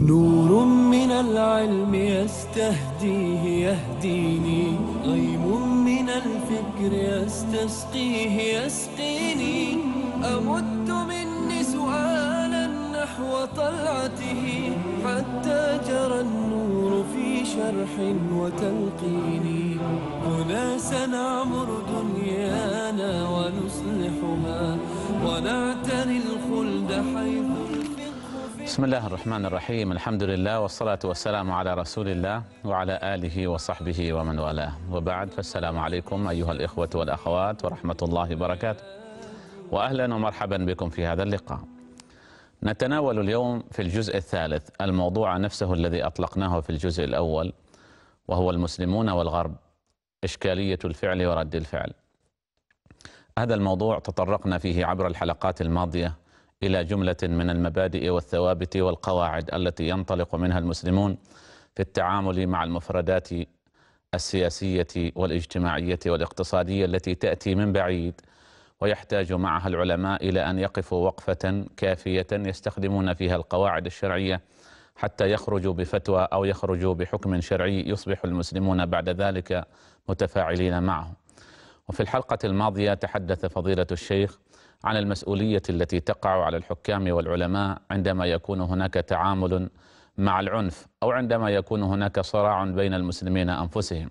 نور من العلم يستهديه يهديني غيم من الفكر يستسقيه يسقيني أمد مني سؤالا نحو طلعته حتى جرى النور في شرح وتلقيني هنا سنعمر دنيانا ونصلحها ونعتني الخلد حيث بسم الله الرحمن الرحيم الحمد لله والصلاة والسلام على رسول الله وعلى آله وصحبه ومن والاه وبعد فالسلام عليكم أيها الإخوة والأخوات ورحمة الله وبركاته وأهلا ومرحبا بكم في هذا اللقاء نتناول اليوم في الجزء الثالث الموضوع نفسه الذي أطلقناه في الجزء الأول وهو المسلمون والغرب إشكالية الفعل ورد الفعل هذا الموضوع تطرقنا فيه عبر الحلقات الماضية إلى جملة من المبادئ والثوابت والقواعد التي ينطلق منها المسلمون في التعامل مع المفردات السياسية والاجتماعية والاقتصادية التي تأتي من بعيد ويحتاج معها العلماء إلى أن يقفوا وقفة كافية يستخدمون فيها القواعد الشرعية حتى يخرجوا بفتوى أو يخرجوا بحكم شرعي يصبح المسلمون بعد ذلك متفاعلين معه وفي الحلقة الماضية تحدث فضيلة الشيخ عن المسؤولية التي تقع على الحكام والعلماء عندما يكون هناك تعامل مع العنف أو عندما يكون هناك صراع بين المسلمين أنفسهم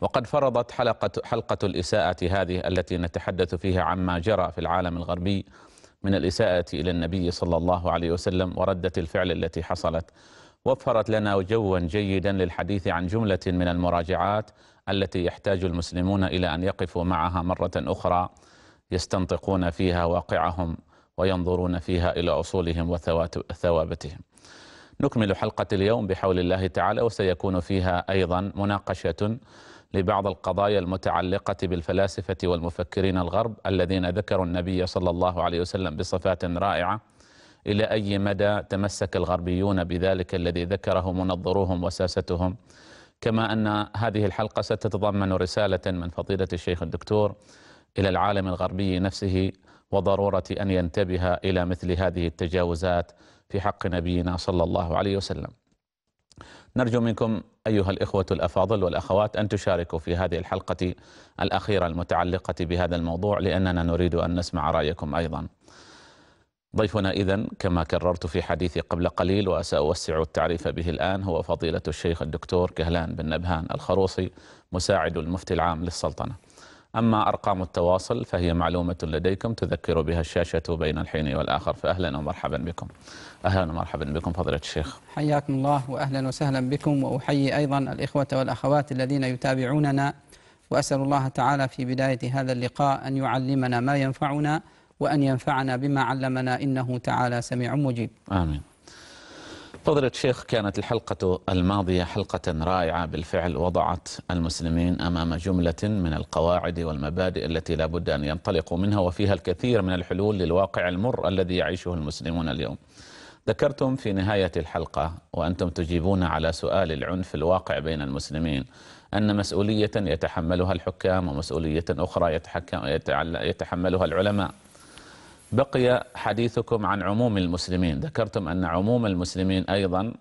وقد فرضت حلقة, حلقة الإساءة هذه التي نتحدث فيها عما جرى في العالم الغربي من الإساءة إلى النبي صلى الله عليه وسلم وردة الفعل التي حصلت وفرت لنا جوا جيدا للحديث عن جملة من المراجعات التي يحتاج المسلمون إلى أن يقفوا معها مرة أخرى يستنطقون فيها واقعهم وينظرون فيها إلى أصولهم وثوابتهم نكمل حلقة اليوم بحول الله تعالى وسيكون فيها أيضا مناقشة لبعض القضايا المتعلقة بالفلاسفة والمفكرين الغرب الذين ذكروا النبي صلى الله عليه وسلم بصفات رائعة إلى أي مدى تمسك الغربيون بذلك الذي ذكره منظروهم وساستهم كما أن هذه الحلقة ستتضمن رسالة من فضيلة الشيخ الدكتور إلى العالم الغربي نفسه وضرورة أن ينتبه إلى مثل هذه التجاوزات في حق نبينا صلى الله عليه وسلم نرجو منكم أيها الإخوة الأفاضل والأخوات أن تشاركوا في هذه الحلقة الأخيرة المتعلقة بهذا الموضوع لأننا نريد أن نسمع رأيكم أيضا ضيفنا إذا كما كررت في حديثي قبل قليل وسأوسع التعريف به الآن هو فضيلة الشيخ الدكتور كهلان بن نبهان الخروصي مساعد المفتي العام للسلطنة أما أرقام التواصل فهي معلومة لديكم تذكر بها الشاشة بين الحين والآخر فأهلا ومرحبا بكم أهلا ومرحبا بكم فضيلة الشيخ حياكم الله وأهلا وسهلا بكم وأحيي أيضا الإخوة والأخوات الذين يتابعوننا وأسأل الله تعالى في بداية هذا اللقاء أن يعلمنا ما ينفعنا وأن ينفعنا بما علمنا إنه تعالى سميع مجيب آمين فضيلة الشيخ كانت الحلقة الماضية حلقة رائعة بالفعل وضعت المسلمين أمام جملة من القواعد والمبادئ التي لا بد أن ينطلقوا منها وفيها الكثير من الحلول للواقع المر الذي يعيشه المسلمون اليوم ذكرتم في نهاية الحلقة وأنتم تجيبون على سؤال العنف الواقع بين المسلمين أن مسؤولية يتحملها الحكام ومسؤولية أخرى يتحملها العلماء بقي حديثكم عن عموم المسلمين ذكرتم أن عموم المسلمين أيضا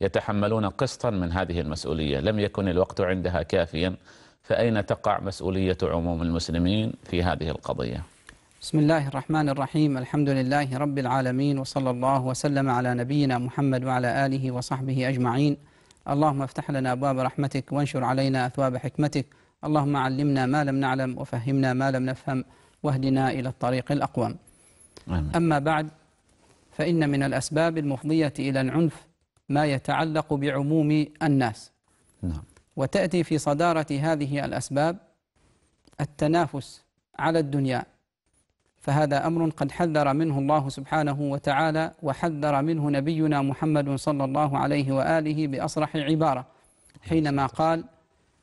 يتحملون قسطا من هذه المسؤولية لم يكن الوقت عندها كافيا فأين تقع مسؤولية عموم المسلمين في هذه القضية؟ بسم الله الرحمن الرحيم الحمد لله رب العالمين وصلى الله وسلم على نبينا محمد وعلى آله وصحبه أجمعين اللهم افتح لنا أبواب رحمتك وانشر علينا أثواب حكمتك اللهم علمنا ما لم نعلم وفهمنا ما لم نفهم واهدنا إلى الطريق الأقوم نعم. أما بعد فإن من الأسباب المفضية إلى العنف ما يتعلق بعموم الناس نعم. وتأتي في صدارة هذه الأسباب التنافس على الدنيا فهذا أمر قد حذر منه الله سبحانه وتعالى وحذر منه نبينا محمد صلى الله عليه وآله بأصرح عبارة حينما قال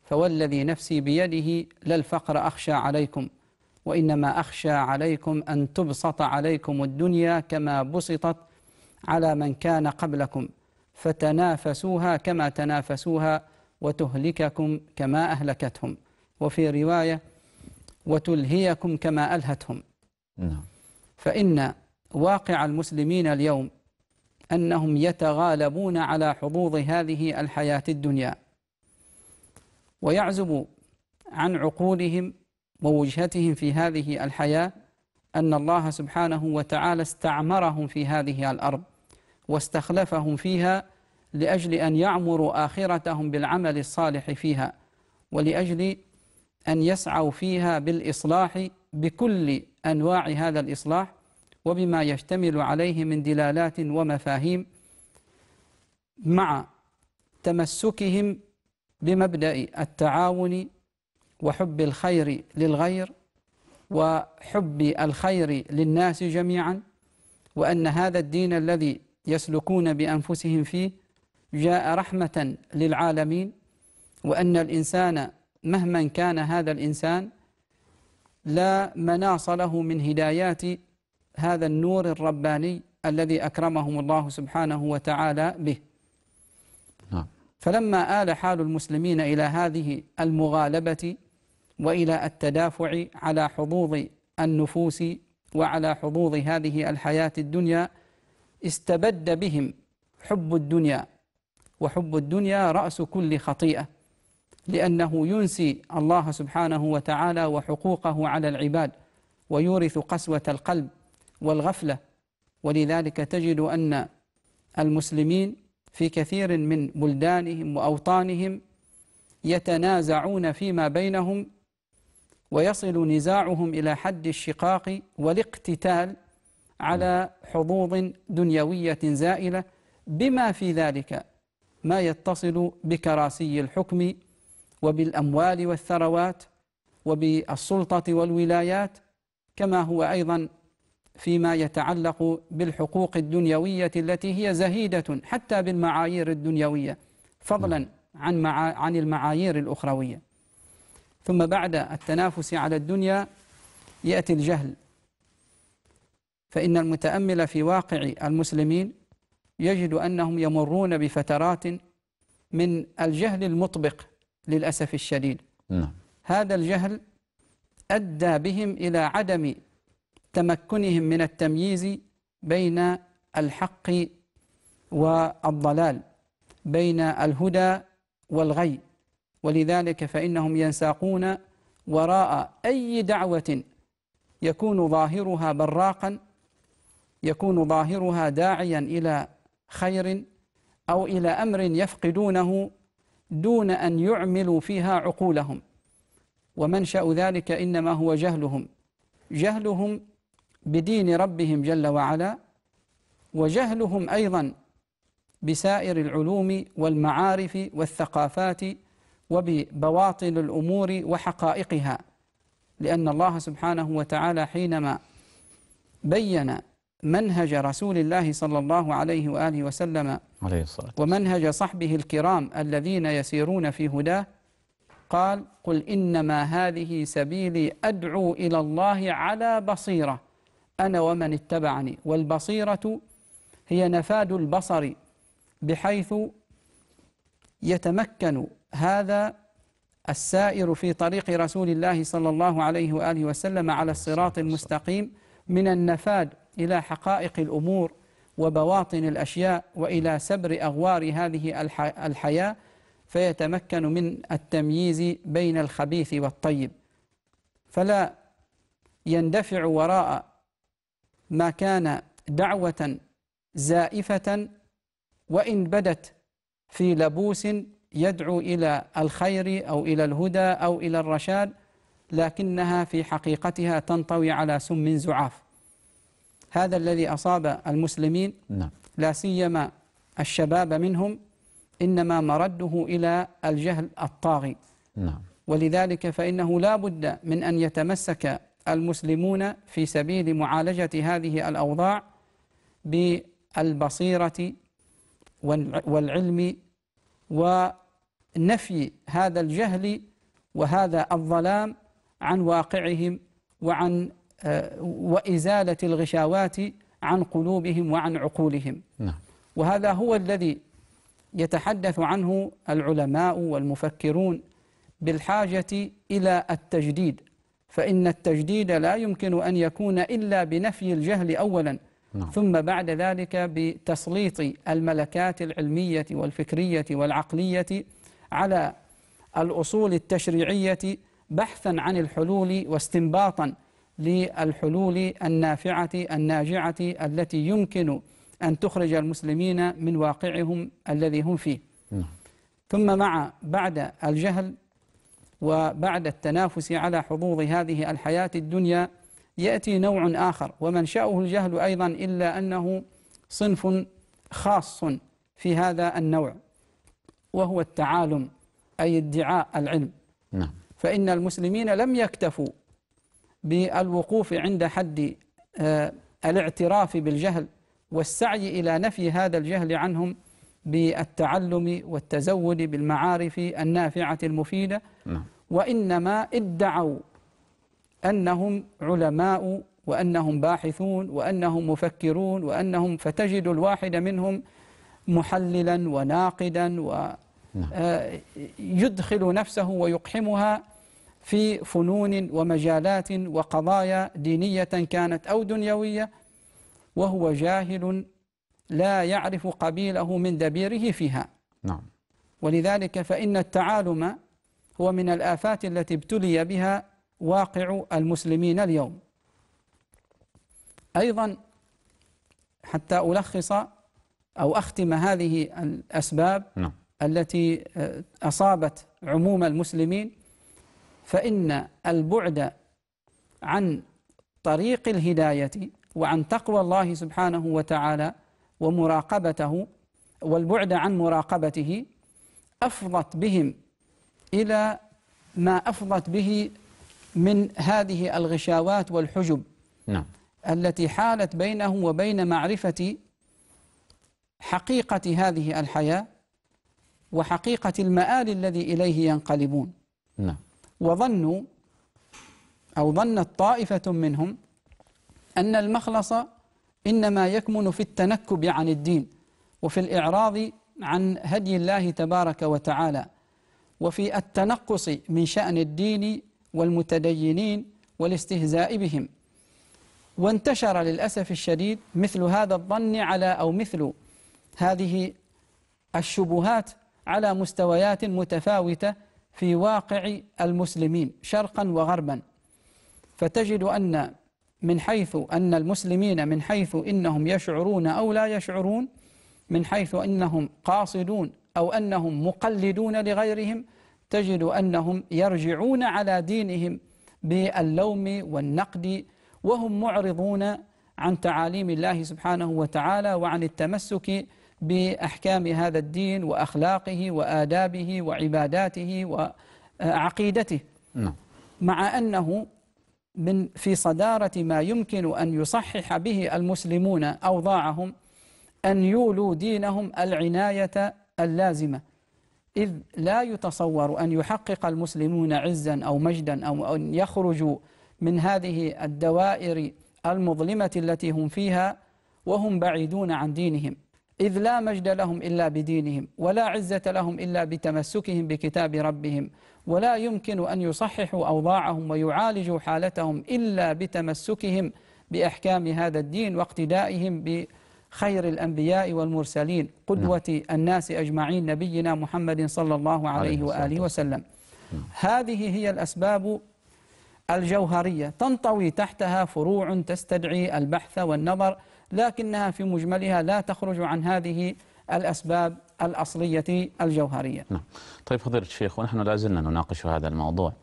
فوالذي نفسي بيده للفقر أخشى عليكم وإنما أخشى عليكم أن تبسط عليكم الدنيا كما بسطت على من كان قبلكم فتنافسوها كما تنافسوها وتهلككم كما أهلكتهم وفي رواية وتلهيكم كما ألهتهم نعم. فإن واقع المسلمين اليوم أنهم يتغالبون على حظوظ هذه الحياة الدنيا ويعزب عن عقولهم ووجهتهم في هذه الحياة أن الله سبحانه وتعالى استعمرهم في هذه الأرض واستخلفهم فيها لأجل أن يعمروا آخرتهم بالعمل الصالح فيها ولأجل أن يسعوا فيها بالإصلاح بكل أنواع هذا الإصلاح وبما يشتمل عليه من دلالات ومفاهيم مع تمسكهم بمبدأ التعاون وحب الخير للغير وحب الخير للناس جميعا وأن هذا الدين الذي يسلكون بأنفسهم فيه جاء رحمة للعالمين وأن الإنسان مهما كان هذا الإنسان لا مناص له من هدايات هذا النور الرباني الذي أكرمهم الله سبحانه وتعالى به نعم. فلما آل حال المسلمين إلى هذه المغالبة والى التدافع على حظوظ النفوس وعلى حظوظ هذه الحياه الدنيا استبد بهم حب الدنيا وحب الدنيا راس كل خطيئه لانه ينسي الله سبحانه وتعالى وحقوقه على العباد ويورث قسوه القلب والغفله ولذلك تجد ان المسلمين في كثير من بلدانهم واوطانهم يتنازعون فيما بينهم ويصل نزاعهم إلى حد الشقاق والاقتتال على حظوظ دنيوية زائلة بما في ذلك ما يتصل بكراسي الحكم وبالأموال والثروات وبالسلطة والولايات كما هو أيضا فيما يتعلق بالحقوق الدنيوية التي هي زهيدة حتى بالمعايير الدنيوية فضلا نعم. عن, عن المعايير الأخروية ثم بعد التنافس على الدنيا يأتي الجهل فإن المتأمل في واقع المسلمين يجد أنهم يمرون بفترات من الجهل المطبق للأسف الشديد نعم. هذا الجهل أدى بهم إلى عدم تمكنهم من التمييز بين الحق والضلال بين الهدى والغي ولذلك فإنهم ينساقون وراء أي دعوة يكون ظاهرها براقا يكون ظاهرها داعيا إلى خير أو إلى أمر يفقدونه دون أن يعملوا فيها عقولهم ومنشأ ذلك إنما هو جهلهم جهلهم بدين ربهم جل وعلا وجهلهم أيضا بسائر العلوم والمعارف والثقافات وببواطن الأمور وحقائقها لأن الله سبحانه وتعالى حينما بين منهج رسول الله صلى الله عليه وآله وسلم عليه الصلاة ومنهج صحبه الكرام الذين يسيرون في هداه قال قل إنما هذه سبيلي أدعو إلى الله على بصيرة أنا ومن اتبعني والبصيرة هي نفاد البصر بحيث يتمكن هذا السائر في طريق رسول الله صلى الله عليه واله وسلم على الصراط المستقيم من النفاد الى حقائق الامور وبواطن الاشياء والى سبر اغوار هذه الحياه فيتمكن من التمييز بين الخبيث والطيب فلا يندفع وراء ما كان دعوه زائفه وان بدت في لبوس يدعو إلى الخير أو إلى الهدى أو إلى الرشاد لكنها في حقيقتها تنطوي على سم زعاف هذا الذي أصاب المسلمين نعم. لا سيما الشباب منهم إنما مرده إلى الجهل الطاغي نعم. ولذلك فإنه لا بد من أن يتمسك المسلمون في سبيل معالجة هذه الأوضاع بالبصيرة والعلم نفي هذا الجهل وهذا الظلام عن واقعهم وعن آه، وإزالة الغشاوات عن قلوبهم وعن عقولهم نعم. وهذا هو الذي يتحدث عنه العلماء والمفكرون بالحاجة إلى التجديد فإن التجديد لا يمكن أن يكون إلا بنفي الجهل أولا نعم. ثم بعد ذلك بتسليط الملكات العلمية والفكرية والعقلية على الأصول التشريعية بحثا عن الحلول واستنباطا للحلول النافعة الناجعة التي يمكن أن تخرج المسلمين من واقعهم الذي هم فيه نعم. ثم مع بعد الجهل وبعد التنافس على حظوظ هذه الحياة الدنيا يأتي نوع آخر ومنشأه الجهل أيضا إلا أنه صنف خاص في هذا النوع وهو التعالم أي ادعاء العلم نعم. فإن المسلمين لم يكتفوا بالوقوف عند حد آه، الاعتراف بالجهل والسعي إلى نفي هذا الجهل عنهم بالتعلم والتزود بالمعارف النافعة المفيدة نعم. وإنما ادعوا أنهم علماء وأنهم باحثون وأنهم مفكرون وأنهم فتجد الواحد منهم محللا وناقدا ويدخل نعم. آه، نفسه ويقحمها في فنون ومجالات وقضايا دينية كانت أو دنيوية وهو جاهل لا يعرف قبيله من دبيره فيها نعم ولذلك فإن التعالم هو من الآفات التي ابتلي بها واقع المسلمين اليوم أيضا حتى ألخص أو أختم هذه الأسباب نعم. التي آه، أصابت عموم المسلمين فإن البعد عن طريق الهداية وعن تقوى الله سبحانه وتعالى ومراقبته والبعد عن مراقبته أفضت بهم إلى ما أفضت به من هذه الغشاوات والحجب نعم. التي حالت بينهم وبين معرفة حقيقة هذه الحياة وحقيقة المآل الذي إليه ينقلبون نعم وظنوا أو ظنت طائفة منهم أن المخلص إنما يكمن في التنكب عن الدين وفي الإعراض عن هدي الله تبارك وتعالى وفي التنقص من شأن الدين والمتدينين والاستهزاء بهم وانتشر للأسف الشديد مثل هذا الظن على أو مثل هذه الشبهات على مستويات متفاوتة في واقع المسلمين شرقا وغربا فتجد أن من حيث أن المسلمين من حيث إنهم يشعرون أو لا يشعرون من حيث أنهم قاصدون أو أنهم مقلدون لغيرهم تجد أنهم يرجعون على دينهم باللوم والنقد وهم معرضون عن تعاليم الله سبحانه وتعالى وعن التمسك بأحكام هذا الدين وأخلاقه وآدابه وعباداته وعقيدته نعم. مع أنه من في صدارة ما يمكن أن يصحح به المسلمون أوضاعهم أن يولوا دينهم العناية اللازمة إذ لا يتصور أن يحقق المسلمون عزا أو مجدا أو أن يخرجوا من هذه الدوائر المظلمة التي هم فيها وهم بعيدون عن دينهم إذ لا مجد لهم إلا بدينهم ولا عزة لهم إلا بتمسكهم بكتاب ربهم ولا يمكن أن يصححوا أوضاعهم ويعالجوا حالتهم إلا بتمسكهم بأحكام هذا الدين واقتدائهم بخير الأنبياء والمرسلين قدوة نعم. الناس أجمعين نبينا محمد صلى الله عليه وآله وسلم نعم. هذه هي الأسباب الجوهرية تنطوي تحتها فروع تستدعي البحث والنظر لكنها في مجملها لا تخرج عن هذه الأسباب الأصلية الجوهرية نعم. طيب فضيلة الشيخ ونحن لا زلنا نناقش هذا الموضوع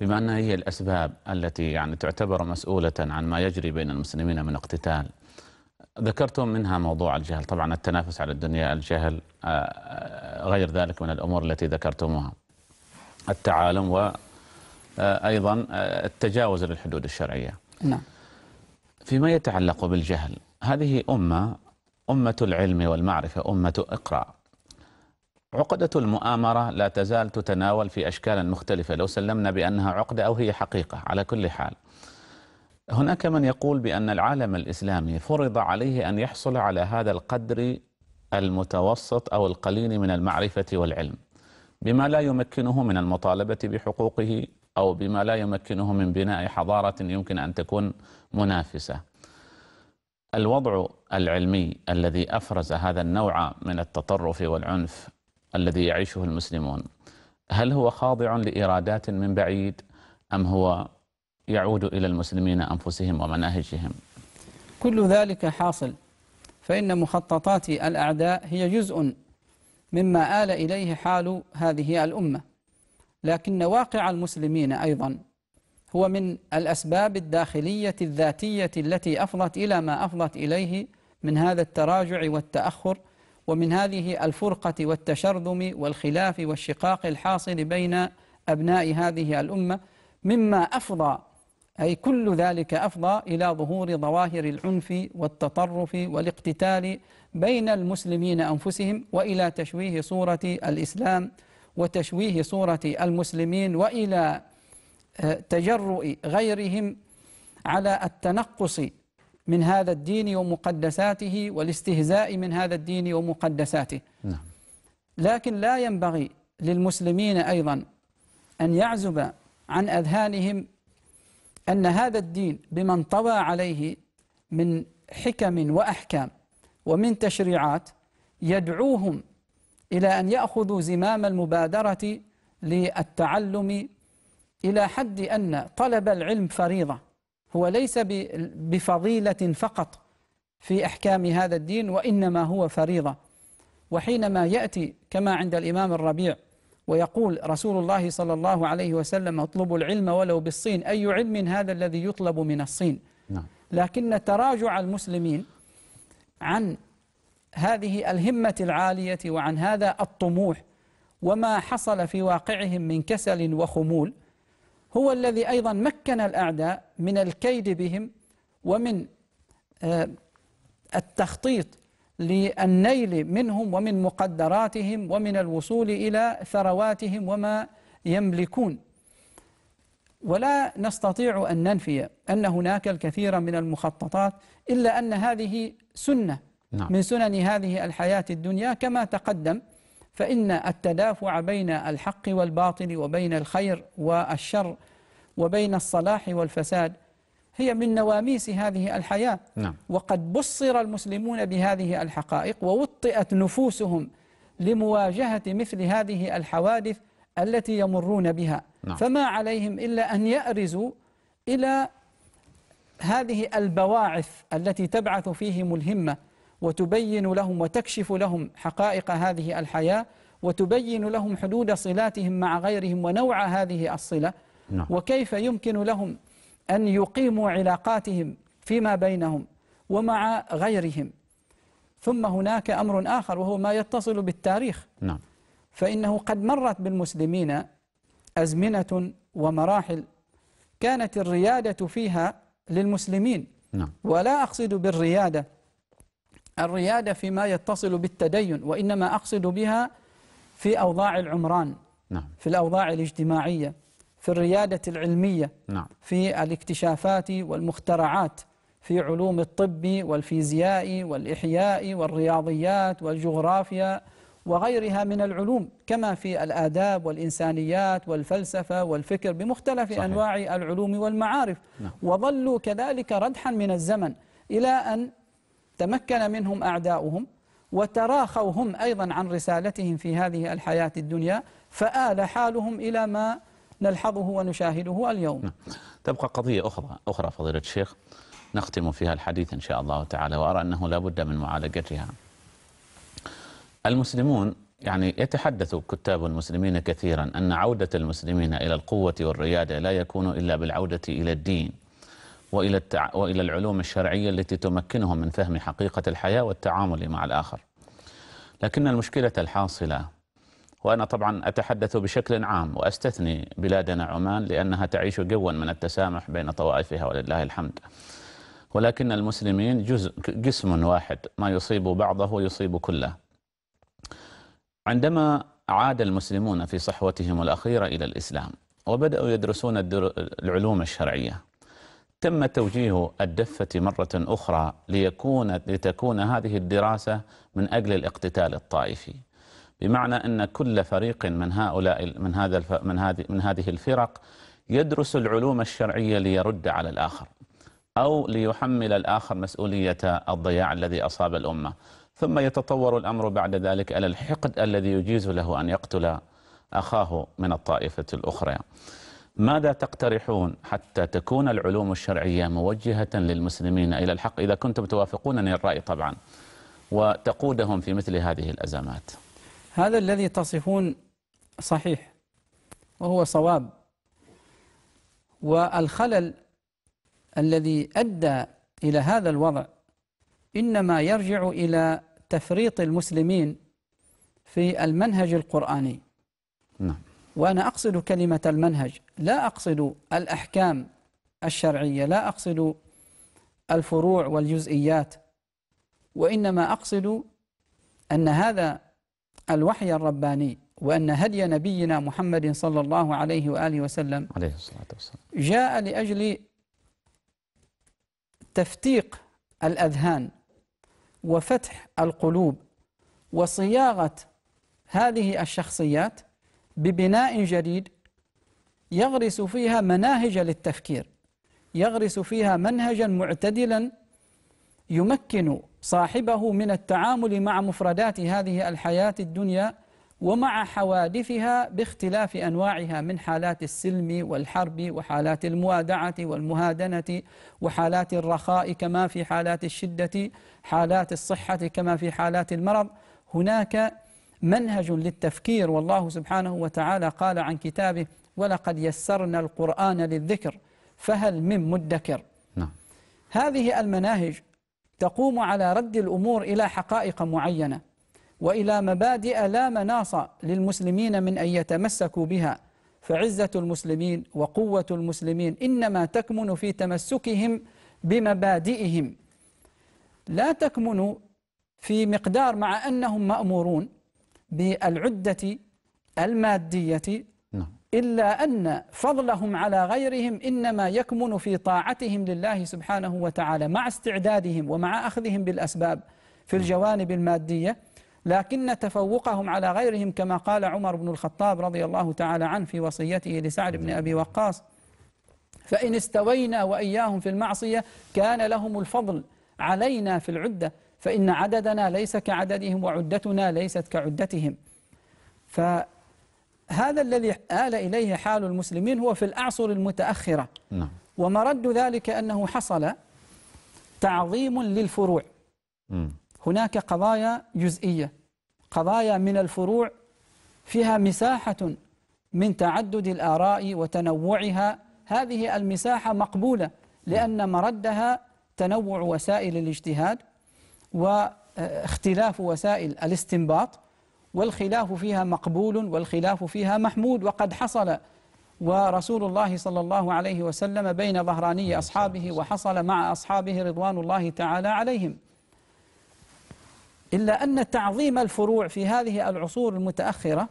بما أنها هي الأسباب التي يعني تعتبر مسؤولة عن ما يجري بين المسلمين من اقتتال ذكرتم منها موضوع الجهل طبعا التنافس على الدنيا الجهل آه، آه، غير ذلك من الأمور التي ذكرتموها التعالم وأيضا آه، التجاوز للحدود الشرعية نعم فيما يتعلق بالجهل هذه أمة أمة العلم والمعرفة أمة إقرأ عقدة المؤامرة لا تزال تتناول في أشكال مختلفة لو سلمنا بأنها عقدة أو هي حقيقة على كل حال هناك من يقول بأن العالم الإسلامي فرض عليه أن يحصل على هذا القدر المتوسط أو القليل من المعرفة والعلم بما لا يمكنه من المطالبة بحقوقه أو بما لا يمكنه من بناء حضارة يمكن أن تكون منافسة الوضع العلمي الذي افرز هذا النوع من التطرف والعنف الذي يعيشه المسلمون هل هو خاضع لارادات من بعيد ام هو يعود الى المسلمين انفسهم ومناهجهم؟ كل ذلك حاصل فان مخططات الاعداء هي جزء مما آل إليه حال هذه الأمة لكن واقع المسلمين أيضا هو من الأسباب الداخلية الذاتية التي أفضت إلى ما أفضت إليه من هذا التراجع والتأخر ومن هذه الفرقة والتشرذم والخلاف والشقاق الحاصل بين أبناء هذه الأمة مما أفضى أي كل ذلك أفضى إلى ظهور ظواهر العنف والتطرف والاقتتال بين المسلمين أنفسهم وإلى تشويه صورة الإسلام وتشويه صورة المسلمين وإلى آه، تجرؤ غيرهم على التنقص من هذا الدين ومقدساته والاستهزاء من هذا الدين ومقدساته نعم. لكن لا ينبغي للمسلمين أيضا أن يعزب عن أذهانهم أن هذا الدين بما انطوى عليه من حكم وأحكام ومن تشريعات يدعوهم إلى أن يأخذوا زمام المبادرة للتعلم إلى حد أن طلب العلم فريضة هو ليس بفضيلة فقط في أحكام هذا الدين وإنما هو فريضة وحينما يأتي كما عند الإمام الربيع ويقول رسول الله صلى الله عليه وسلم اطلبوا العلم ولو بالصين أي علم هذا الذي يطلب من الصين نعم. لكن تراجع المسلمين عن هذه الهمة العالية وعن هذا الطموح وما حصل في واقعهم من كسل وخمول هو الذي أيضا مكن الأعداء من الكيد بهم ومن آه، التخطيط للنيل منهم ومن مقدراتهم ومن الوصول إلى ثرواتهم وما يملكون ولا نستطيع أن ننفي أن هناك الكثير من المخططات إلا أن هذه سنة نعم. من سنن هذه الحياة الدنيا كما تقدم فإن التدافع بين الحق والباطل وبين الخير والشر وبين الصلاح والفساد هي من نواميس هذه الحياة نعم. وقد بصر المسلمون بهذه الحقائق ووطئت نفوسهم لمواجهة مثل هذه الحوادث التي يمرون بها نعم. فما عليهم إلا أن يأرزوا إلى هذه البواعث التي تبعث فيهم الهمة وتبين لهم وتكشف لهم حقائق هذه الحياة وتبين لهم حدود صلاتهم مع غيرهم ونوع هذه الصلة نعم. وكيف يمكن لهم أن يقيموا علاقاتهم فيما بينهم ومع غيرهم ثم هناك أمر آخر وهو ما يتصل بالتاريخ نعم. فإنه قد مرت بالمسلمين أزمنة ومراحل كانت الريادة فيها للمسلمين نعم. ولا أقصد بالريادة الريادة فيما يتصل بالتدين وإنما أقصد بها في أوضاع العمران نعم. في الأوضاع الاجتماعية في الريادة العلمية نعم. في الاكتشافات والمخترعات في علوم الطب والفيزياء والإحياء والرياضيات والجغرافيا وغيرها من العلوم كما في الآداب والإنسانيات والفلسفة والفكر بمختلف صحيح. أنواع العلوم والمعارف نعم. وظلوا كذلك ردحا من الزمن إلى أن تمكن منهم أعداؤهم وتراخوا هم أيضا عن رسالتهم في هذه الحياة الدنيا فآل حالهم إلى ما نلحظه ونشاهده اليوم نعم. تبقى قضية أخرى, أخرى فضيلة الشيخ نختم فيها الحديث إن شاء الله تعالى وأرى أنه لا بد من معالجتها المسلمون يعني يتحدث كتاب المسلمين كثيرا أن عودة المسلمين إلى القوة والريادة لا يكون إلا بالعودة إلى الدين وإلى, التع... وإلى العلوم الشرعية التي تمكنهم من فهم حقيقة الحياة والتعامل مع الآخر لكن المشكلة الحاصلة وأنا طبعا أتحدث بشكل عام وأستثني بلادنا عمان لأنها تعيش جوا من التسامح بين طوائفها ولله الحمد ولكن المسلمين جزء جسم واحد ما يصيب بعضه يصيب كله عندما عاد المسلمون في صحوتهم الأخيرة إلى الإسلام وبدأوا يدرسون العلوم الشرعية تم توجيه الدفة مرة أخرى ليكون لتكون هذه الدراسة من أجل الاقتتال الطائفي بمعنى أن كل فريق من هؤلاء من هذا من هذه من هذه الفرق يدرس العلوم الشرعية ليرد على الآخر أو ليحمل الآخر مسؤولية الضياع الذي أصاب الأمة ثم يتطور الأمر بعد ذلك إلى الحقد الذي يجيز له أن يقتل أخاه من الطائفة الأخرى ماذا تقترحون حتى تكون العلوم الشرعية موجهة للمسلمين إلى الحق إذا كنتم توافقونني الرأي طبعا وتقودهم في مثل هذه الأزمات هذا الذي تصفون صحيح وهو صواب والخلل الذي أدى إلى هذا الوضع إنما يرجع إلى تفريط المسلمين في المنهج القرآني نعم وأنا أقصد كلمة المنهج لا أقصد الأحكام الشرعية لا أقصد الفروع والجزئيات وإنما أقصد أن هذا الوحي الرباني وأن هدي نبينا محمد صلى الله عليه وآله وسلم عليه الصلاة والسلام جاء لأجل تفتيق الأذهان وفتح القلوب وصياغة هذه الشخصيات ببناء جديد يغرس فيها مناهج للتفكير يغرس فيها منهجا معتدلا يمكن صاحبه من التعامل مع مفردات هذه الحياة الدنيا ومع حوادثها باختلاف أنواعها من حالات السلم والحرب وحالات الموادعة والمهادنة وحالات الرخاء كما في حالات الشدة حالات الصحة كما في حالات المرض هناك منهج للتفكير والله سبحانه وتعالى قال عن كتابه ولقد يسرنا القرآن للذكر فهل من مدكر نعم. هذه المناهج تقوم على رد الأمور إلى حقائق معينة وإلى مبادئ لا مناص للمسلمين من أن يتمسكوا بها فعزة المسلمين وقوة المسلمين إنما تكمن في تمسكهم بمبادئهم لا تكمن في مقدار مع أنهم مأمورون بالعدة المادية نعم. إلا أن فضلهم على غيرهم إنما يكمن في طاعتهم لله سبحانه وتعالى مع استعدادهم ومع أخذهم بالأسباب في نعم. الجوانب المادية لكن تفوقهم على غيرهم كما قال عمر بن الخطاب رضي الله تعالى عنه في وصيته لسعد بن أبي وقاص فإن استوينا وإياهم في المعصية كان لهم الفضل علينا في العدة فإن عددنا ليس كعددهم وعدتنا ليست كعدتهم فهذا الذي آل إليه حال المسلمين هو في الأعصر المتأخرة نعم. ومرد ذلك أنه حصل تعظيم للفروع هناك قضايا جزئية قضايا من الفروع فيها مساحة من تعدد الآراء وتنوعها هذه المساحة مقبولة لأن مردها تنوع وسائل الاجتهاد واختلاف وسائل الاستنباط والخلاف فيها مقبول والخلاف فيها محمود وقد حصل ورسول الله صلى الله عليه وسلم بين ظهراني أصحابه وحصل مع أصحابه رضوان الله تعالى عليهم إلا أن تعظيم الفروع في هذه العصور المتأخرة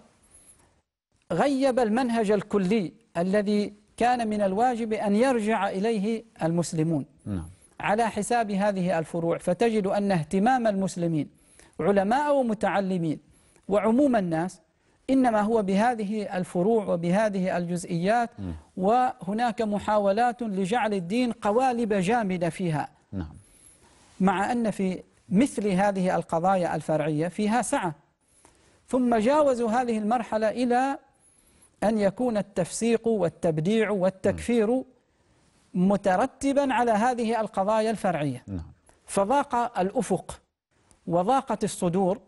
غيب المنهج الكلي الذي كان من الواجب أن يرجع إليه المسلمون نعم. على حساب هذه الفروع فتجد أن اهتمام المسلمين علماء ومتعلمين وعموم الناس إنما هو بهذه الفروع وبهذه الجزئيات وهناك محاولات لجعل الدين قوالب جامدة فيها نعم. مع أن في مثل هذه القضايا الفرعية فيها سعة ثم جاوزوا هذه المرحلة إلى أن يكون التفسيق والتبديع والتكفير مترتبا على هذه القضايا الفرعية نعم. فضاق الأفق وضاقت الصدور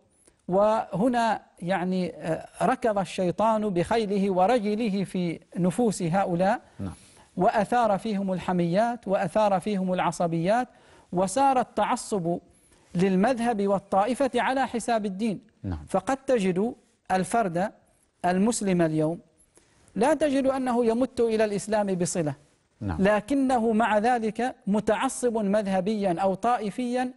وهنا يعني آه، ركض الشيطان بخيله ورجله في نفوس هؤلاء نعم. وأثار فيهم الحميات وأثار فيهم العصبيات وسار التعصب للمذهب والطائفة على حساب الدين نعم. فقد تجد الفرد المسلم اليوم لا تجد أنه يمت إلى الإسلام بصلة نعم. لكنه مع ذلك متعصب مذهبيا أو طائفيا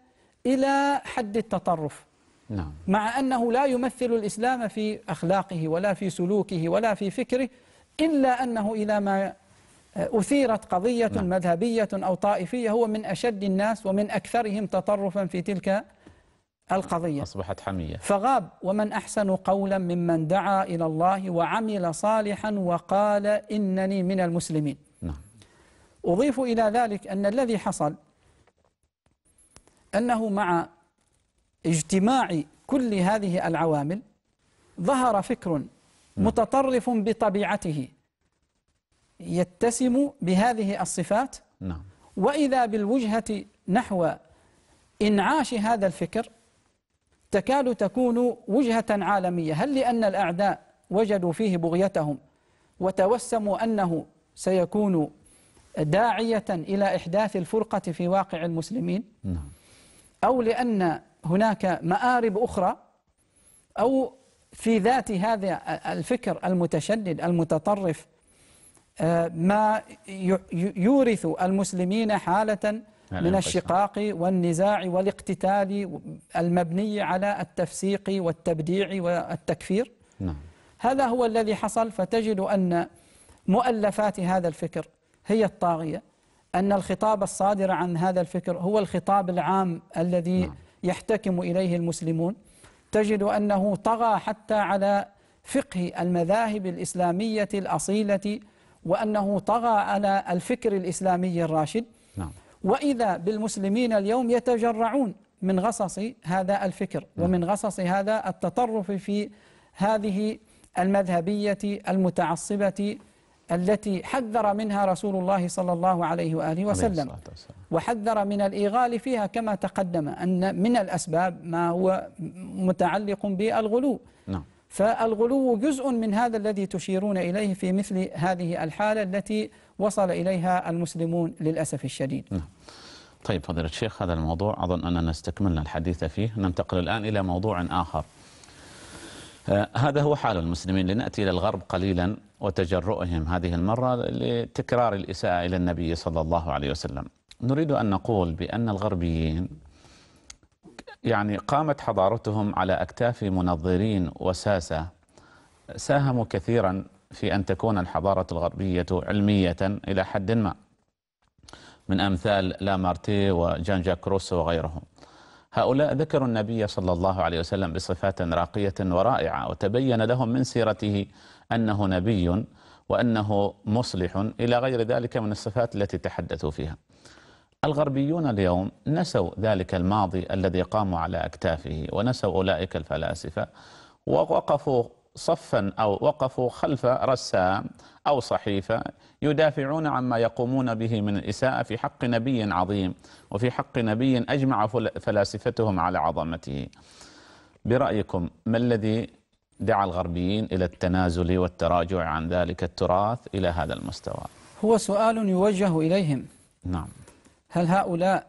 إلى حد التطرف نعم. مع أنه لا يمثل الإسلام في أخلاقه ولا في سلوكه ولا في فكره إلا أنه إلى ما أثيرت قضية نعم. مذهبية أو طائفية هو من أشد الناس ومن أكثرهم تطرفا في تلك القضية أصبحت حمية فغاب ومن أحسن قولا ممن دعا إلى الله وعمل صالحا وقال إنني من المسلمين نعم أضيف إلى ذلك أن الذي حصل أنه مع اجتماع كل هذه العوامل ظهر فكر متطرف بطبيعته يتسم بهذه الصفات نعم. وإذا بالوجهة نحو إنعاش هذا الفكر تكاد تكون وجهة عالمية هل لأن الأعداء وجدوا فيه بغيتهم وتوسموا أنه سيكون داعية إلى إحداث الفرقة في واقع المسلمين نعم. أو لأن هناك مآرب أخرى أو في ذات هذا الفكر المتشدد المتطرف آه، ما يورث المسلمين حالة من الشقاق والنزاع والاقتتال المبني على التفسيق والتبديع والتكفير نعم. هذا هو الذي حصل فتجد أن مؤلفات هذا الفكر هي الطاغية أن الخطاب الصادر عن هذا الفكر هو الخطاب العام الذي نعم. يحتكم إليه المسلمون تجد أنه طغى حتى على فقه المذاهب الإسلامية الأصيلة وأنه طغى على الفكر الإسلامي الراشد نعم. وإذا بالمسلمين اليوم يتجرعون من غصص هذا الفكر نعم. ومن غصص هذا التطرف في هذه المذهبية المتعصبة التي حذر منها رسول الله صلى الله عليه وآله وسلم وحذر من الإيغال فيها كما تقدم أن من الأسباب ما هو متعلق بالغلو نعم فالغلو جزء من هذا الذي تشيرون إليه في مثل هذه الحالة التي وصل إليها المسلمون للأسف الشديد نعم. طيب فضيلة الشيخ هذا الموضوع أظن أننا استكملنا الحديث فيه ننتقل الآن إلى موضوع آخر آه، هذا هو حال المسلمين لنأتي إلى الغرب قليلا وتجرؤهم هذه المرة لتكرار الإساءة إلى النبي صلى الله عليه وسلم نريد أن نقول بأن الغربيين يعني قامت حضارتهم على أكتاف منظرين وساسة ساهموا كثيرا في أن تكون الحضارة الغربية علمية إلى حد ما من أمثال لامارتي وجان جاك روسو وغيرهم هؤلاء ذكروا النبي صلى الله عليه وسلم بصفات راقية ورائعة وتبين لهم من سيرته أنه نبي وأنه مصلح إلى غير ذلك من الصفات التي تحدثوا فيها الغربيون اليوم نسوا ذلك الماضي الذي قاموا على أكتافه ونسوا أولئك الفلاسفة ووقفوا صفا أو وقفوا خلف رسام أو صحيفة يدافعون عما يقومون به من الإساءة في حق نبي عظيم وفي حق نبي أجمع فلاسفتهم على عظمته برأيكم ما الذي دعا الغربيين إلى التنازل والتراجع عن ذلك التراث إلى هذا المستوى هو سؤال يوجه إليهم نعم هل هؤلاء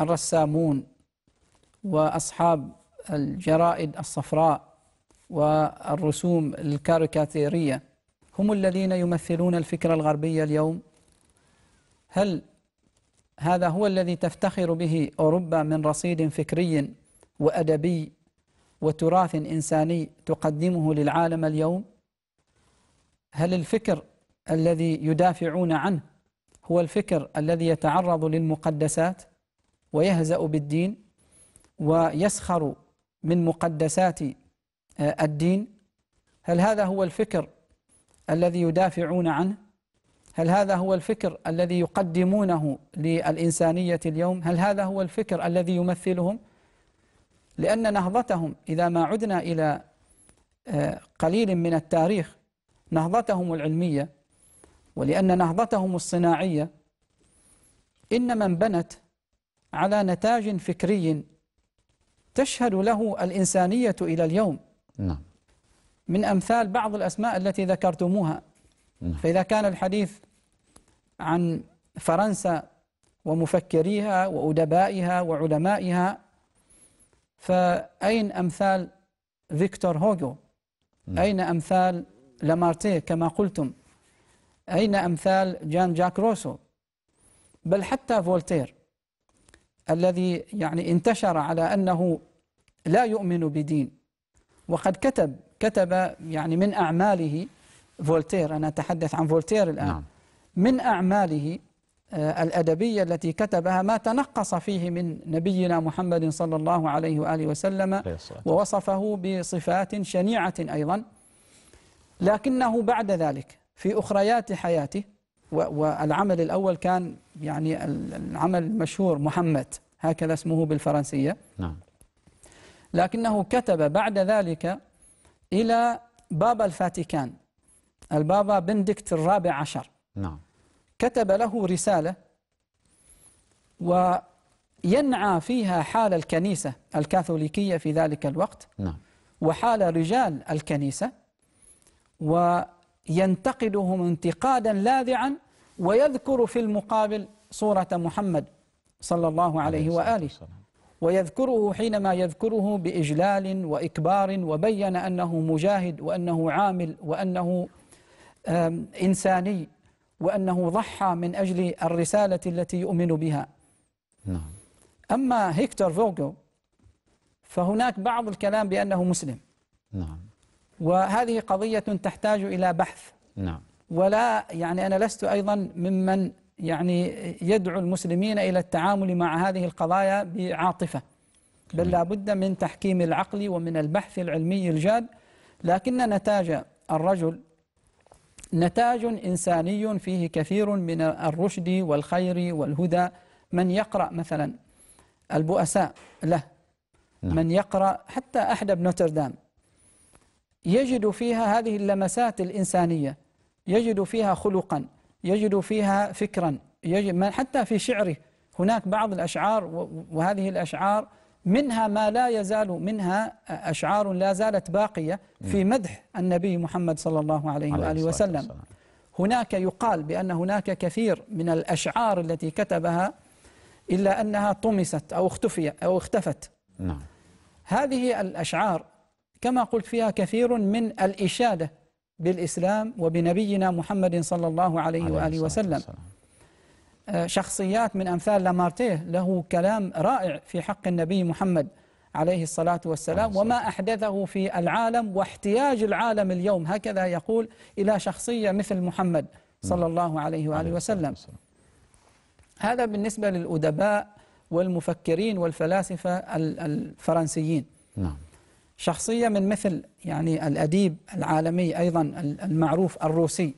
الرسامون وأصحاب الجرائد الصفراء والرسوم الكاريكاتيرية هم الذين يمثلون الفكرة الغربية اليوم هل هذا هو الذي تفتخر به أوروبا من رصيد فكري وأدبي وتراث إنساني تقدمه للعالم اليوم هل الفكر الذي يدافعون عنه هو الفكر الذي يتعرض للمقدسات ويهزأ بالدين ويسخر من مقدسات آه، الدين هل هذا هو الفكر الذي يدافعون عنه هل هذا هو الفكر الذي يقدمونه للإنسانية اليوم هل هذا هو الفكر الذي يمثلهم لأن نهضتهم إذا ما عدنا إلى آه، قليل من التاريخ نهضتهم العلمية ولأن نهضتهم الصناعية إن من بنت على نتاج فكري تشهد له الإنسانية إلى اليوم نعم. من أمثال بعض الأسماء التي ذكرتموها نعم. فإذا كان الحديث عن فرنسا ومفكريها وأدبائها وعلمائها فأين أمثال فيكتور هوغو نعم. أين أمثال لامارتيه كما قلتم أين أمثال جان جاك روسو بل حتى فولتير الذي يعني انتشر على أنه لا يؤمن بدين وقد كتب كتب يعني من أعماله فولتير أنا أتحدث عن فولتير الآن نعم. من أعماله آه، الأدبية التي كتبها ما تنقص فيه من نبينا محمد صلى الله عليه وآله وسلم ووصفه بصفات شنيعة أيضا لكنه بعد ذلك في أخريات حياته والعمل الأول كان يعني العمل المشهور محمد هكذا اسمه بالفرنسية نعم لكنه كتب بعد ذلك إلى بابا الفاتيكان البابا بندكت الرابع عشر نعم كتب له رسالة وينعى فيها حال الكنيسة الكاثوليكية في ذلك الوقت نعم وحال رجال الكنيسة وينتقدهم انتقادا لاذعا ويذكر في المقابل صورة محمد صلى الله عليه وآله ويذكره حينما يذكره بإجلال وإكبار وبين أنه مجاهد وأنه عامل وأنه إنساني وأنه ضحى من أجل الرسالة التي يؤمن بها نعم. أما هيكتور فوغو فهناك بعض الكلام بأنه مسلم نعم. وهذه قضية تحتاج إلى بحث نعم. ولا يعني أنا لست أيضا ممن يعني يدعو المسلمين إلى التعامل مع هذه القضايا بعاطفة بل نعم. لا بد من تحكيم العقل ومن البحث العلمي الجاد لكن نتاج الرجل نتاج إنساني فيه كثير من الرشد والخير والهدى من يقرأ مثلا البؤساء له نعم. من يقرأ حتى أحدب نوتردام يجد فيها هذه اللمسات الإنسانية يجد فيها خلقا يجد فيها فكرا يجد حتى في شعره هناك بعض الأشعار وهذه الأشعار منها ما لا يزال منها أشعار لا زالت باقية في مدح النبي محمد صلى الله عليه وآله وسلم هناك يقال بأن هناك كثير من الأشعار التي كتبها إلا أنها طمست أو اختفي أو اختفت نعم. هذه الأشعار كما قلت فيها كثير من الإشادة بالإسلام وبنبينا محمد صلى الله عليه, عليه وآله وسلم, وسلم. شخصيات من أمثال لامارتيه له كلام رائع في حق النبي محمد عليه الصلاة والسلام وما أحدثه في العالم واحتياج العالم اليوم هكذا يقول إلى شخصية مثل محمد نعم. صلى الله عليه وآله وسلم هذا بالنسبة للأدباء والمفكرين والفلاسفة الفرنسيين نعم شخصية من مثل يعني الأديب العالمي أيضا المعروف الروسي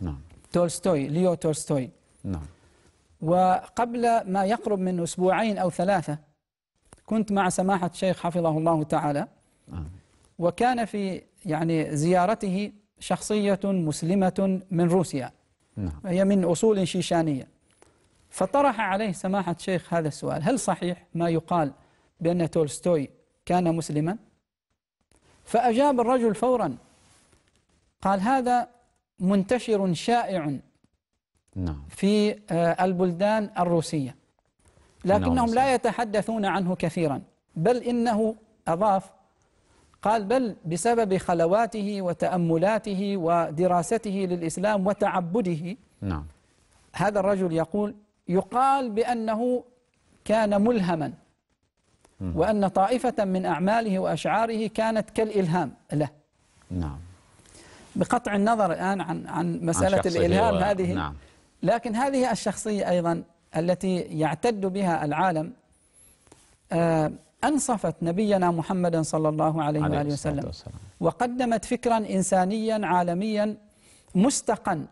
نعم تولستوي ليو تولستوي نعم وقبل ما يقرب من أسبوعين أو ثلاثة كنت مع سماحة الشيخ حفظه الله تعالى نعم. وكان في يعني زيارته شخصية مسلمة من روسيا نعم. هي من أصول شيشانية فطرح عليه سماحة الشيخ هذا السؤال هل صحيح ما يقال بأن تولستوي كان مسلما فأجاب الرجل فورا قال هذا منتشر شائع نعم. في آه، البلدان الروسية لكنهم نعم، لا يتحدثون عنه كثيرا بل إنه أضاف قال بل بسبب خلواته وتأملاته ودراسته للإسلام وتعبده نعم. هذا الرجل يقول يقال بأنه كان ملهما وأن طائفة من أعماله وأشعاره كانت كالإلهام له نعم بقطع النظر الآن عن عن مسألة عن الإلهام هذه نعم. لكن هذه الشخصية أيضا التي يعتد بها العالم آه، أنصفت نبينا محمد صلى الله عليه, عليه وآله وسلم وقدمت فكرا إنسانيا عالميا مستقا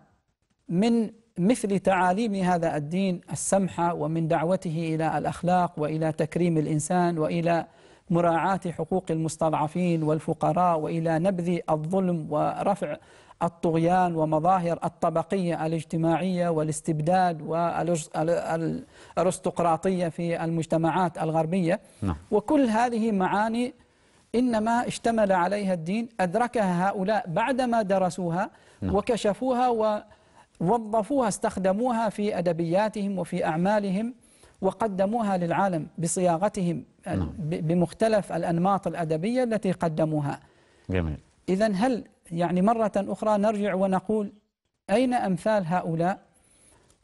من مثل تعاليم هذا الدين السمحة ومن دعوته إلى الأخلاق وإلى تكريم الإنسان وإلى مراعاة حقوق المستضعفين والفقراء وإلى نبذ الظلم ورفع الطغيان ومظاهر الطبقية الاجتماعية والاستبداد والأرستقراطية في المجتمعات الغربية نعم. وكل هذه معاني إنما اشتمل عليها الدين أدركها هؤلاء بعدما درسوها نعم. وكشفوها ووظفوها استخدموها في أدبياتهم وفي أعمالهم وقدموها للعالم بصياغتهم نعم. بمختلف الأنماط الأدبية التي قدموها جميل إذا هل يعني مرة أخرى نرجع ونقول أين أمثال هؤلاء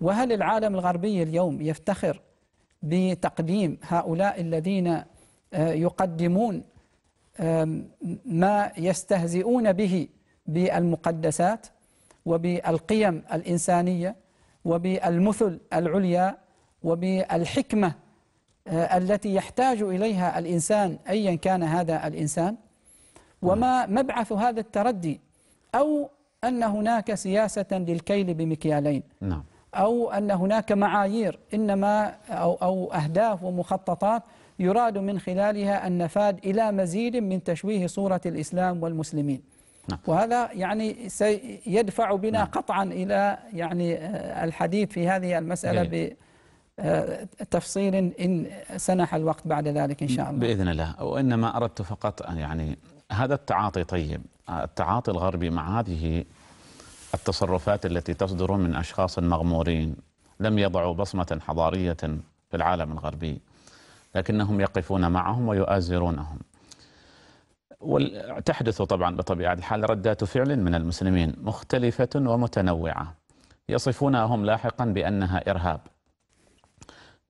وهل العالم الغربي اليوم يفتخر بتقديم هؤلاء الذين آه، يقدمون ما يستهزئون به بالمقدسات وبالقيم الإنسانية وبالمثل العليا وبالحكمة آه، التي يحتاج إليها الإنسان أيا كان هذا الإنسان وما مبعث هذا التردي أو أن هناك سياسة للكيل بمكيالين نعم. أو أن هناك معايير إنما أو, أو أهداف ومخططات يراد من خلالها النفاد إلى مزيد من تشويه صورة الإسلام والمسلمين نعم. وهذا يعني سيدفع بنا نعم. قطعا إلى يعني آه، الحديث في هذه المسألة جميل. آه، تفصيل إن سنح الوقت بعد ذلك إن شاء الله بإذن الله وإنما أردت فقط يعني هذا التعاطي طيب التعاطي الغربي مع هذه التصرفات التي تصدر من أشخاص مغمورين لم يضعوا بصمة حضارية في العالم الغربي لكنهم يقفون معهم ويؤازرونهم وتحدث طبعا بطبيعة الحال ردات فعل من المسلمين مختلفة ومتنوعة يصفونهم لاحقا بأنها إرهاب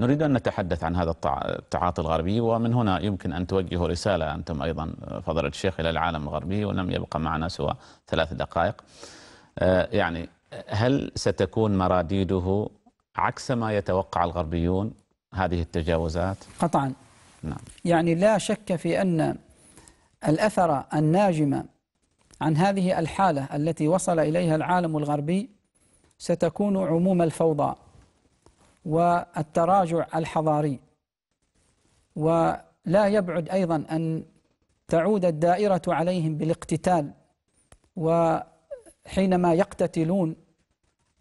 نريد أن نتحدث عن هذا التعاطي الغربي ومن هنا يمكن أن توجهوا رسالة أنتم أيضا فضل الشيخ إلى العالم الغربي ولم يبقى معنا سوى ثلاث دقائق آه، يعني هل ستكون مراديده عكس ما يتوقع الغربيون هذه التجاوزات؟ قطعا نعم. يعني لا شك في أن الأثر الناجم عن هذه الحالة التي وصل إليها العالم الغربي ستكون عموم الفوضى والتراجع الحضاري ولا يبعد أيضا أن تعود الدائرة عليهم بالاقتتال وحينما يقتتلون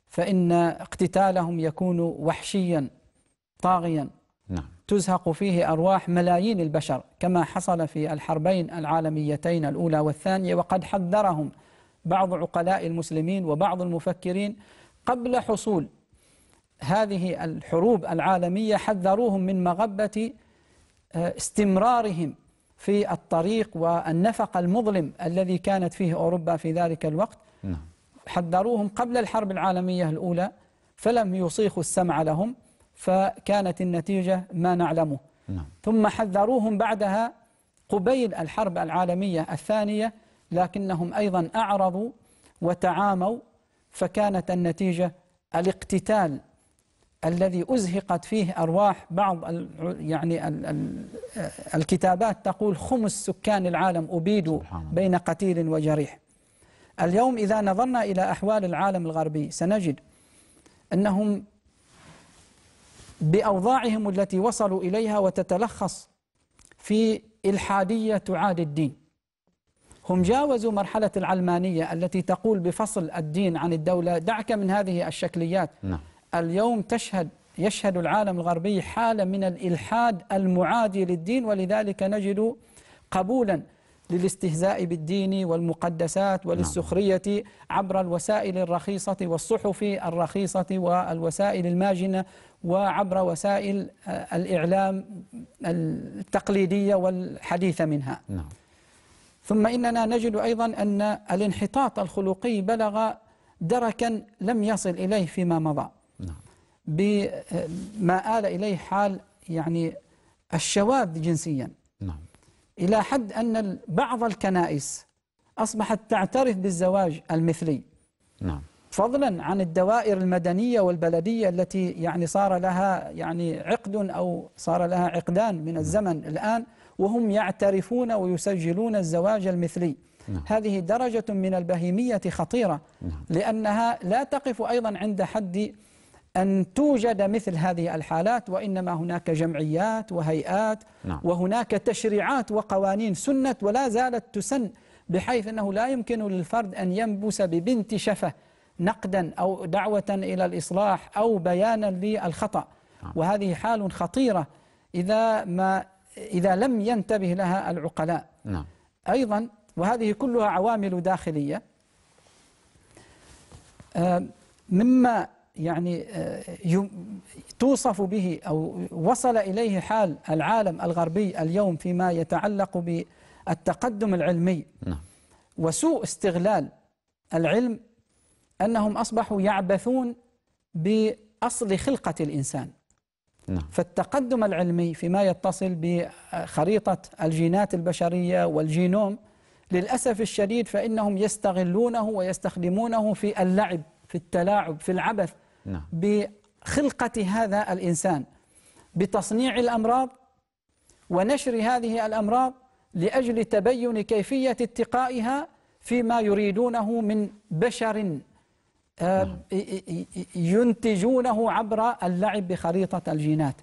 فإن اقتتالهم يكون وحشيا طاغيا نعم. تزهق فيه أرواح ملايين البشر كما حصل في الحربين العالميتين الأولى والثانية وقد حذرهم بعض عقلاء المسلمين وبعض المفكرين قبل حصول هذه الحروب العالمية حذروهم من مغبة آه، استمرارهم في الطريق والنفق المظلم الذي كانت فيه أوروبا في ذلك الوقت نعم. حذروهم قبل الحرب العالمية الأولى فلم يصيخوا السمع لهم فكانت النتيجة ما نعلمه نعم. ثم حذروهم بعدها قبيل الحرب العالمية الثانية لكنهم أيضا أعرضوا وتعاموا فكانت النتيجة الاقتتال الذي أزهقت فيه أرواح بعض يعني الكتابات تقول خمس سكان العالم أبيدوا بين قتيل وجريح اليوم إذا نظرنا إلى أحوال العالم الغربي سنجد أنهم بأوضاعهم التي وصلوا إليها وتتلخص في إلحادية تعادي الدين هم جاوزوا مرحلة العلمانية التي تقول بفصل الدين عن الدولة دعك من هذه الشكليات نعم اليوم تشهد يشهد العالم الغربي حالة من الإلحاد المعادي للدين ولذلك نجد قبولا للاستهزاء بالدين والمقدسات نعم. وللسخرية عبر الوسائل الرخيصة والصحف الرخيصة والوسائل الماجنة وعبر وسائل آه، الإعلام التقليدية والحديثة منها نعم. ثم إننا نجد أيضا أن الانحطاط الخلقي بلغ دركا لم يصل إليه فيما مضى بما آل إليه حال يعني الشواذ جنسيا نعم. إلى حد أن بعض الكنائس أصبحت تعترف بالزواج المثلي نعم. فضلا عن الدوائر المدنية والبلدية التي يعني صار لها يعني عقد أو صار لها عقدان من الزمن الآن وهم يعترفون ويسجلون الزواج المثلي نعم. هذه درجة من البهيمية خطيرة نعم. لأنها لا تقف أيضا عند حد أن توجد مثل هذه الحالات وإنما هناك جمعيات وهيئات نعم. وهناك تشريعات وقوانين سنت ولا زالت تسن بحيث أنه لا يمكن للفرد أن ينبس ببنت شفة نقدا أو دعوة إلى الإصلاح أو بيانا للخطأ نعم. وهذه حال خطيرة إذا, ما إذا لم ينتبه لها العقلاء نعم. أيضا وهذه كلها عوامل داخلية آه، مما يعني آه، توصف به أو وصل إليه حال العالم الغربي اليوم فيما يتعلق بالتقدم العلمي نعم. وسوء استغلال العلم أنهم أصبحوا يعبثون بأصل خلقة الإنسان نعم. فالتقدم العلمي فيما يتصل بخريطة الجينات البشرية والجينوم للأسف الشديد فإنهم يستغلونه ويستخدمونه في اللعب في التلاعب في العبث نعم. بخلقة هذا الإنسان بتصنيع الأمراض ونشر هذه الأمراض لأجل تبين كيفية اتقائها فيما يريدونه من بشر آه، نعم. ينتجونه عبر اللعب بخريطة الجينات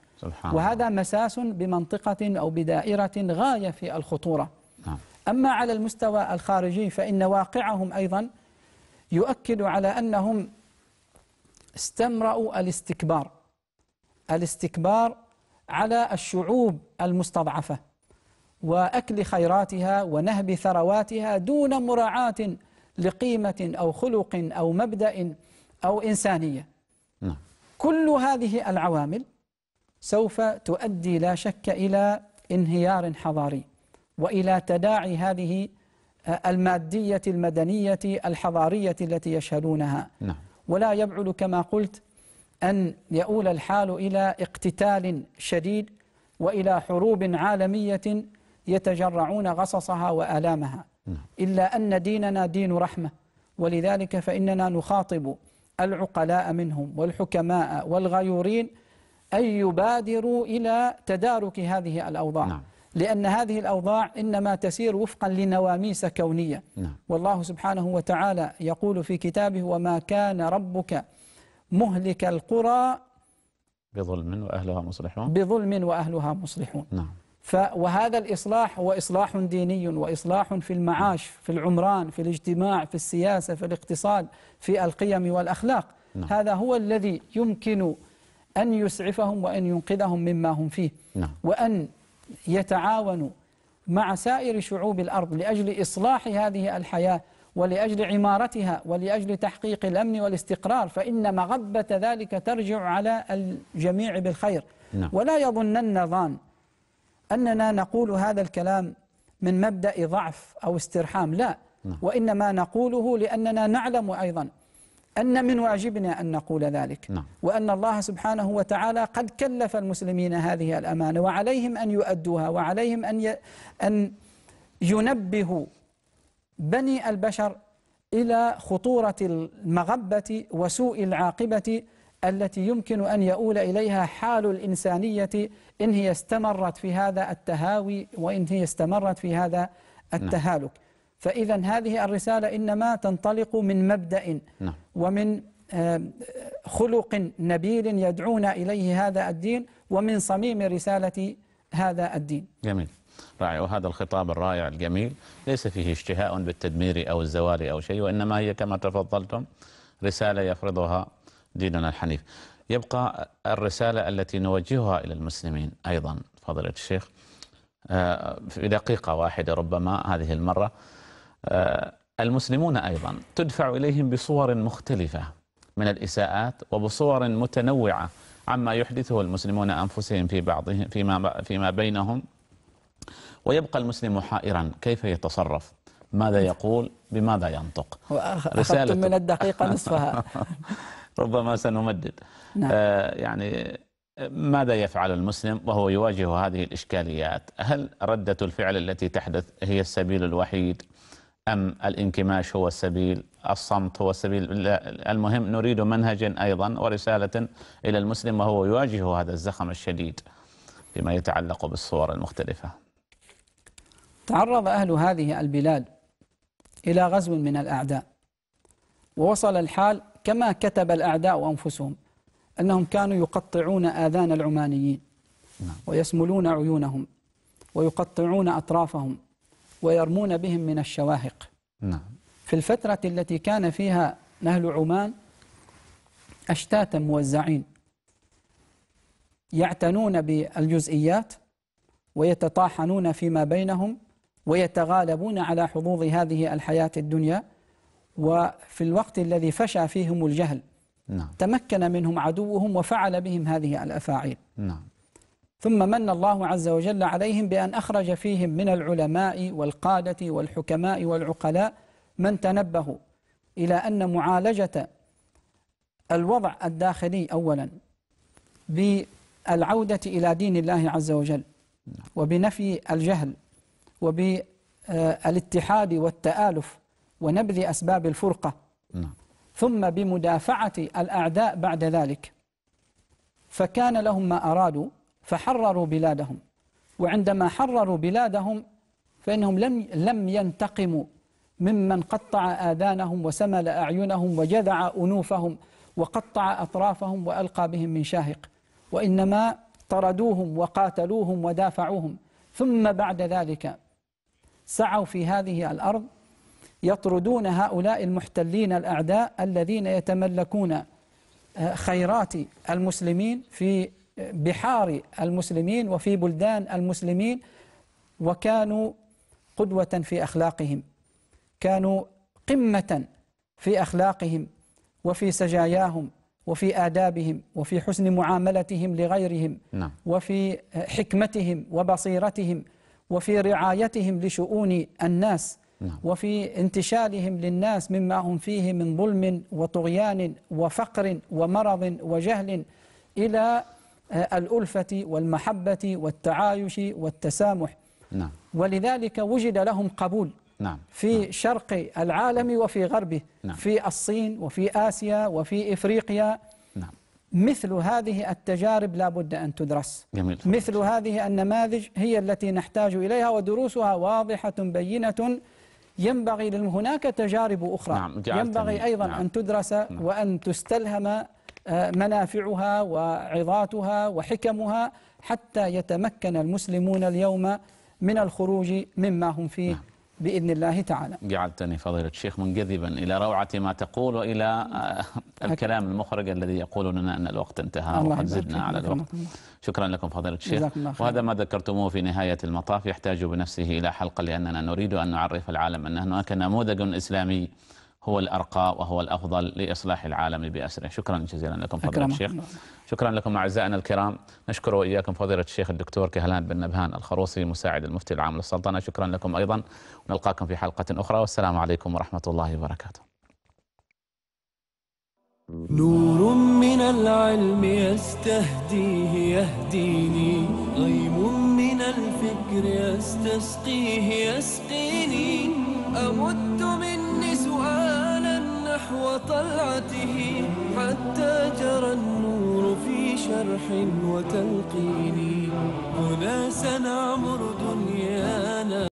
وهذا مساس بمنطقة أو بدائرة غاية في الخطورة نعم. أما على المستوى الخارجي فإن واقعهم أيضا يؤكد على أنهم استمرأوا الاستكبار الاستكبار على الشعوب المستضعفة وأكل خيراتها ونهب ثرواتها دون مراعاة لقيمة أو خلق أو مبدأ أو إنسانية نعم. كل هذه العوامل سوف تؤدي لا شك إلى انهيار حضاري وإلى تداعي هذه آه، المادية المدنية الحضارية التي يشهدونها نعم. ولا يبعد كما قلت أن يؤول الحال إلى اقتتال شديد وإلى حروب عالمية يتجرعون غصصها وآلامها نعم. إلا أن ديننا دين رحمة ولذلك فإننا نخاطب العقلاء منهم والحكماء والغيورين أن يبادروا إلى تدارك هذه الأوضاع نعم. لأن هذه الأوضاع إنما تسير وفقا لنواميس كونية نعم. والله سبحانه وتعالى يقول في كتابه وما كان ربك مهلك القرى بظلم وأهلها مصلحون بظلم وأهلها مصلحون نعم فهذا وهذا الإصلاح هو إصلاح ديني وإصلاح في المعاش في العمران في الاجتماع في السياسة في الاقتصاد في القيم والأخلاق نعم. هذا هو الذي يمكن أن يسعفهم وأن ينقذهم مما هم فيه نعم. وأن يتعاون مع سائر شعوب الأرض لأجل إصلاح هذه الحياة ولأجل عمارتها ولأجل تحقيق الأمن والاستقرار فإن مغبة ذلك ترجع على الجميع بالخير نعم. ولا يظنن ظان أننا نقول هذا الكلام من مبدأ ضعف أو استرحام لا نعم. وإنما نقوله لأننا نعلم أيضا أن من واجبنا أن نقول ذلك نعم. وأن الله سبحانه وتعالى قد كلف المسلمين هذه الأمانة وعليهم أن يؤدوها وعليهم أن, ي... أن ينبهوا بني البشر إلى خطورة المغبة وسوء العاقبة التي يمكن أن يؤول إليها حال الإنسانية إن هي استمرت في هذا التهاوي وإن هي استمرت في هذا نعم. التهالك فإذا هذه الرسالة إنما تنطلق من مبدأ نعم. ومن آه، خلق نبيل يدعونا إليه هذا الدين ومن صميم رسالة هذا الدين جميل رائع وهذا الخطاب الرائع الجميل ليس فيه اشتهاء بالتدمير أو الزوال أو شيء وإنما هي كما تفضلتم رسالة يفرضها ديننا الحنيف يبقى الرسالة التي نوجهها إلى المسلمين أيضا فضيلة الشيخ آه، في دقيقة واحدة ربما هذه المرة آه، المسلمون أيضا تدفع إليهم بصور مختلفة من الإساءات وبصور متنوعة عما يحدثه المسلمون أنفسهم في بعضهم فيما, فيما بينهم ويبقى المسلم حائرا كيف يتصرف ماذا يقول بماذا ينطق رسالة من الدقيقة نصفها ربما سنمدد نعم. آه يعني ماذا يفعل المسلم وهو يواجه هذه الإشكاليات هل ردة الفعل التي تحدث هي السبيل الوحيد أم الانكماش هو السبيل الصمت هو السبيل المهم نريد منهجا أيضا ورسالة إلى المسلم وهو يواجه هذا الزخم الشديد فيما يتعلق بالصور المختلفة تعرض أهل هذه البلاد إلى غزو من الأعداء ووصل الحال كما كتب الأعداء أنفسهم أنهم كانوا يقطعون آذان العمانيين نعم. ويسملون عيونهم ويقطعون أطرافهم ويرمون بهم من الشواهق نعم في الفترة التي كان فيها نهل عمان أشتاتا موزعين يعتنون بالجزئيات ويتطاحنون فيما بينهم ويتغالبون على حظوظ هذه الحياة الدنيا وفي الوقت الذي فشى فيهم الجهل نعم. تمكن منهم عدوهم وفعل بهم هذه الأفاعيل نعم. ثم من الله عز وجل عليهم بأن أخرج فيهم من العلماء والقادة والحكماء والعقلاء من تنبهوا إلى أن معالجة الوضع الداخلي أولا بالعودة إلى دين الله عز وجل وبنفي الجهل وبالاتحاد والتآلف ونبذ أسباب الفرقة نعم. ثم بمدافعة الأعداء بعد ذلك فكان لهم ما أرادوا فحرروا بلادهم وعندما حرروا بلادهم فإنهم لم لم ينتقموا ممن قطع آذانهم وسمل أعينهم وجذع أنوفهم وقطع أطرافهم وألقى بهم من شاهق وإنما طردوهم وقاتلوهم ودافعوهم ثم بعد ذلك سعوا في هذه الأرض يطردون هؤلاء المحتلين الأعداء الذين يتملكون خيرات المسلمين في بحار المسلمين وفي بلدان المسلمين وكانوا قدوة في أخلاقهم كانوا قمة في أخلاقهم وفي سجاياهم وفي آدابهم وفي حسن معاملتهم لغيرهم نعم. وفي حكمتهم وبصيرتهم وفي رعايتهم لشؤون الناس نعم. وفي انتشالهم للناس مما هم فيه من ظلم وطغيان وفقر ومرض وجهل إلى الألفة والمحبة والتعايش والتسامح نعم. ولذلك وجد لهم قبول نعم. في نعم. شرق العالم وفي غربه نعم. في الصين وفي آسيا وفي إفريقيا نعم. مثل هذه التجارب لا بد أن تدرس جميل. مثل هذه النماذج هي التي نحتاج إليها ودروسها واضحة بينة ينبغي هناك تجارب أخرى نعم. ينبغي أيضا نعم. أن تدرس نعم. وأن تستلهم آه، منافعها وعظاتها وحكمها حتى يتمكن المسلمون اليوم من الخروج مما هم فيه نعم. بإذن الله تعالى جعلتني فضيلة الشيخ منجذبا إلى روعة ما تقول وإلى آه، الكلام المخرج الذي يقول لنا أن الوقت انتهى وقد زدنا على الوقت شكرا لكم فضيلة الشيخ وهذا ما ذكرتموه في نهاية المطاف يحتاج بنفسه إلى حلقة لأننا نريد أن نعرف العالم أن هناك نموذج إسلامي هو الأرقى وهو الأفضل لإصلاح العالم بأسره شكرا جزيلا لكم فضيلة الشيخ شكرا لكم أعزائنا الكرام نشكر وإياكم فضيلة الشيخ الدكتور كهلان بن نبهان الخروصي مساعد المفتي العام للسلطنة شكرا لكم أيضا ونلقاكم في حلقة أخرى والسلام عليكم ورحمة الله وبركاته نور من العلم يستهديه يهديني غيم من الفكر يستسقيه يسقيني أمد من نحو طلعته حتى جرى النور في شرح وتلقيني هنا سنعمر دنيانا